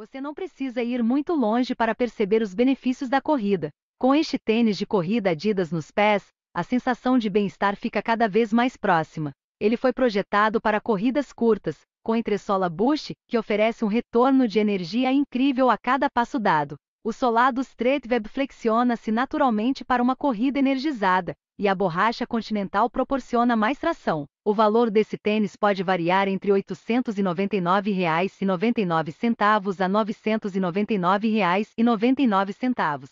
Você não precisa ir muito longe para perceber os benefícios da corrida. Com este tênis de corrida Adidas nos pés, a sensação de bem-estar fica cada vez mais próxima. Ele foi projetado para corridas curtas, com entressola Bush, que oferece um retorno de energia incrível a cada passo dado. O solado Streetweb flexiona-se naturalmente para uma corrida energizada, e a borracha continental proporciona mais tração. O valor desse tênis pode variar entre R$ 899,99 a R$ 999,99.